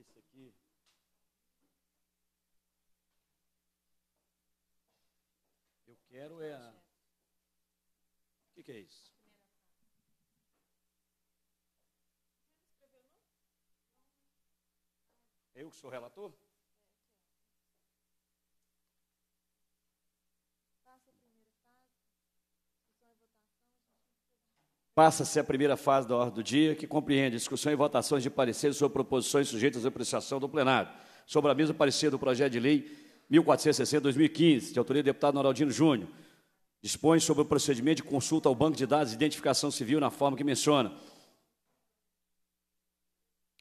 Esse aqui. Eu quero é a. O que, que é isso? Eu que sou relator? Passa-se a primeira fase da ordem do dia, que compreende discussão e votações de pareceres sobre proposições sujeitas à apreciação do plenário. Sobre a mesma parecer do projeto de lei 1460-2015, de autoria do deputado Noraldino Júnior. Dispõe sobre o procedimento de consulta ao Banco de Dados de Identificação Civil na forma que menciona.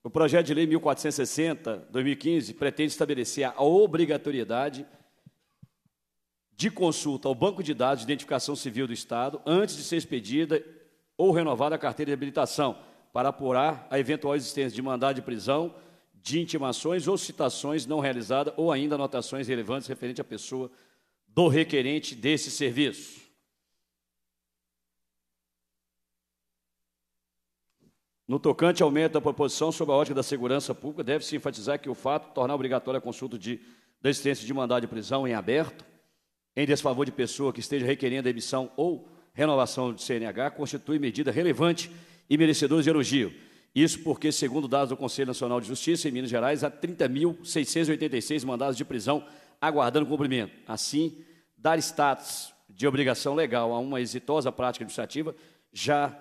O projeto de lei 1460-2015 pretende estabelecer a obrigatoriedade de consulta ao Banco de Dados de Identificação Civil do Estado antes de ser expedida ou renovar a carteira de habilitação para apurar a eventual existência de mandado de prisão, de intimações ou citações não realizadas ou ainda anotações relevantes referente à pessoa do requerente desse serviço. No tocante ao mérito da proposição, sob a ótica da segurança pública, deve-se enfatizar que o fato tornar obrigatória a consulta de, da existência de mandado de prisão em aberto, em desfavor de pessoa que esteja requerendo a emissão ou renovação do CNH constitui medida relevante e merecedora de elogio. Isso porque, segundo dados do Conselho Nacional de Justiça, em Minas Gerais, há 30.686 mandados de prisão aguardando cumprimento. Assim, dar status de obrigação legal a uma exitosa prática administrativa já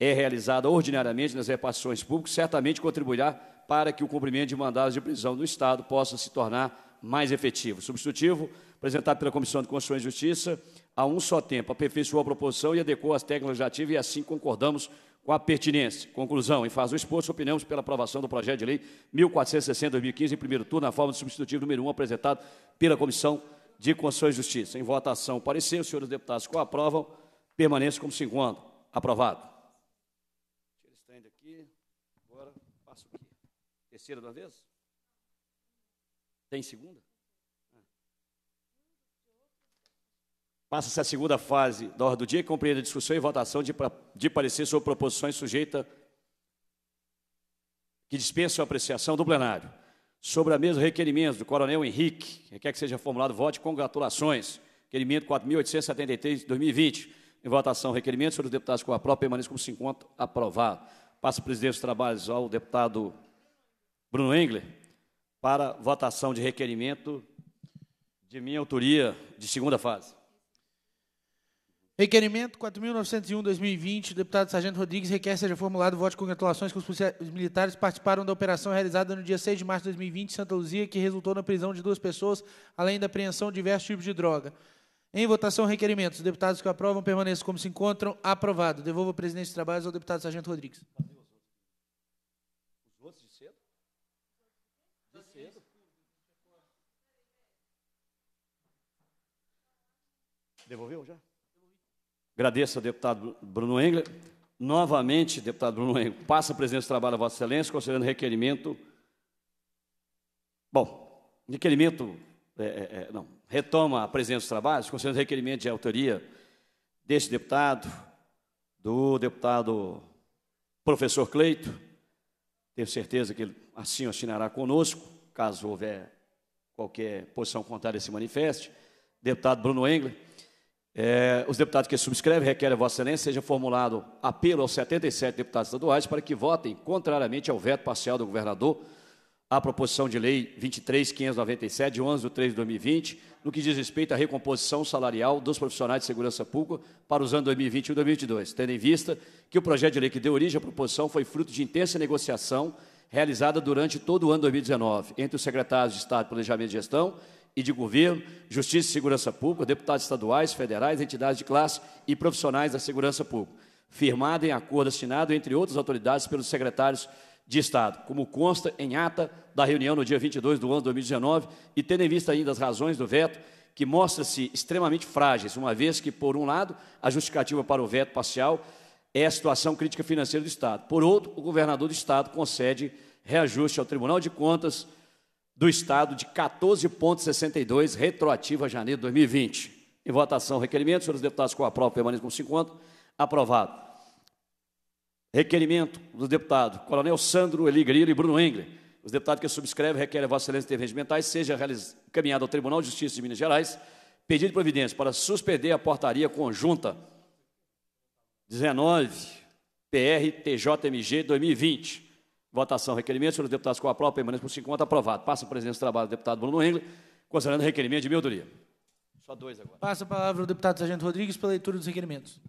é realizada ordinariamente nas repartições públicas, certamente contribuirá para que o cumprimento de mandados de prisão do Estado possa se tornar mais efetivo. Substitutivo apresentado pela Comissão de Constituição e Justiça, a um só tempo, aperfeiçoou a proposição e adequou as técnicas legislativas e assim concordamos com a pertinência. Conclusão, em fase do exposto, opinamos pela aprovação do projeto de lei 1460-2015, em primeiro turno, na forma do substitutivo número 1, apresentado pela Comissão de Constituição e Justiça. Em votação, parecer, os senhores deputados que aprovam, permaneçam como se encontram. Aprovado. agora passo aqui. Terceira da vez? Tem segunda? Passa-se a segunda fase da ordem do dia, que compreende a discussão e votação de, de parecer sobre proposições sujeitas que dispensam a apreciação do plenário. Sobre a mesma requerimento do coronel Henrique, requer quer que seja formulado voto de congratulações. Requerimento 4.873, 2020. Em votação, requerimento sobre os deputados com a própria permanência como se encontra aprovado. Passa o presidente dos trabalhos ao deputado Bruno Engler para votação de requerimento de minha autoria de segunda fase. Requerimento 4.901-2020, deputado Sargento Rodrigues, requer seja formulado voto de congratulações que os policiais militares participaram da operação realizada no dia 6 de março de 2020 em Santa Luzia, que resultou na prisão de duas pessoas, além da apreensão de diversos tipos de droga. Em votação, requerimentos. Os deputados que aprovam permaneçam como se encontram. Aprovado. Devolvo a presidência de trabalhos ao deputado Sargento Rodrigues. Os outros de cedo? De cedo? Devolveu já? Agradeço ao deputado Bruno Engler. Novamente, deputado Bruno Engler, passa a presença do trabalho a Vossa Excelência, considerando requerimento. Bom, requerimento. É, é, é não, retoma a presença dos trabalhos, considerando requerimento de autoria deste deputado, do deputado professor Cleito. Tenho certeza que ele assim assinará conosco, caso houver qualquer posição contrária se esse manifeste. Deputado Bruno Engler é, os deputados que subscrevem requerem a Vossa Excelência seja formulado apelo aos 77 deputados estaduais para que votem contrariamente ao veto parcial do governador à proposição de lei 23.597, de 11 de 3 de 2020, no que diz respeito à recomposição salarial dos profissionais de segurança pública para os anos 2021 e 2022, tendo em vista que o projeto de lei que deu origem à proposição foi fruto de intensa negociação realizada durante todo o ano 2019 entre os secretários de Estado de Planejamento e Gestão e de governo, justiça e segurança pública, deputados estaduais, federais, entidades de classe e profissionais da segurança pública, firmado em acordo assinado entre outras autoridades pelos secretários de Estado, como consta em ata da reunião no dia 22 do ano de 2019, e tendo em vista ainda as razões do veto, que mostra-se extremamente frágeis, uma vez que, por um lado, a justificativa para o veto parcial é a situação crítica financeira do Estado. Por outro, o governador do Estado concede reajuste ao Tribunal de Contas, do Estado de 14,62, retroativo a janeiro de 2020. Em votação, requerimento. Senhores deputados, com a prova, permaneçam com 50. Aprovado. Requerimento do deputado Coronel Sandro Eli Grilo e Bruno Engler. Os deputados que subscrevem requerem a Vossa Excelência intervenções mentais seja encaminhado ao Tribunal de Justiça de Minas Gerais pedido de providência para suspender a portaria conjunta 19 PRTJMG 2020 Votação, requerimento, senhores deputados com aplauso, permanece por 50, aprovado. Passa a presidência do trabalho do deputado Bruno Engle considerando o requerimento de minha Só dois agora. Passa a palavra ao deputado Sargento Rodrigues pela leitura dos requerimentos.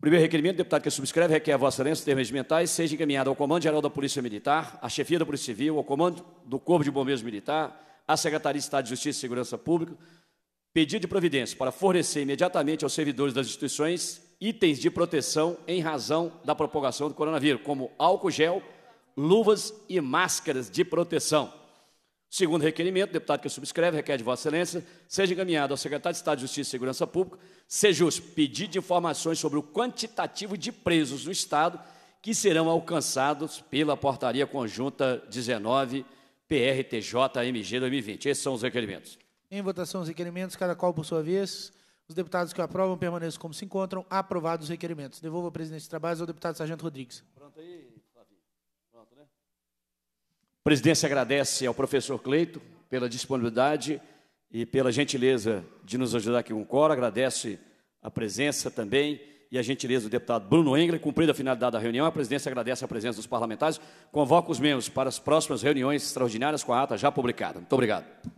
Primeiro requerimento, deputado que subscreve, requer a Vossa Excelência, termos regimentais, seja encaminhado ao Comando Geral da Polícia Militar, à Chefia da Polícia Civil, ao Comando do Corpo de Bombeiros Militar, à Secretaria de Estado de Justiça e Segurança Pública, pedido de providência para fornecer imediatamente aos servidores das instituições itens de proteção em razão da propagação do coronavírus, como álcool gel, luvas e máscaras de proteção. Segundo requerimento, deputado que subscreve, requer de Vossa Excelência, seja encaminhado ao secretário de Estado de Justiça e Segurança Pública, SEJUS, pedido de informações sobre o quantitativo de presos do Estado que serão alcançados pela Portaria Conjunta 19 PRTJ-MG 2020. Esses são os requerimentos. Em votação os requerimentos, cada qual por sua vez. Os deputados que aprovam permaneçam como se encontram. Aprovados os requerimentos. Devolvo a presidência de trabalho ao deputado Sargento Rodrigues. Pronto aí presidência agradece ao professor Cleito pela disponibilidade e pela gentileza de nos ajudar aqui com o Coro, agradece a presença também e a gentileza do deputado Bruno Engler, cumprida a finalidade da reunião, a presidência agradece a presença dos parlamentares, convoca os membros para as próximas reuniões extraordinárias com a ata já publicada. Muito obrigado.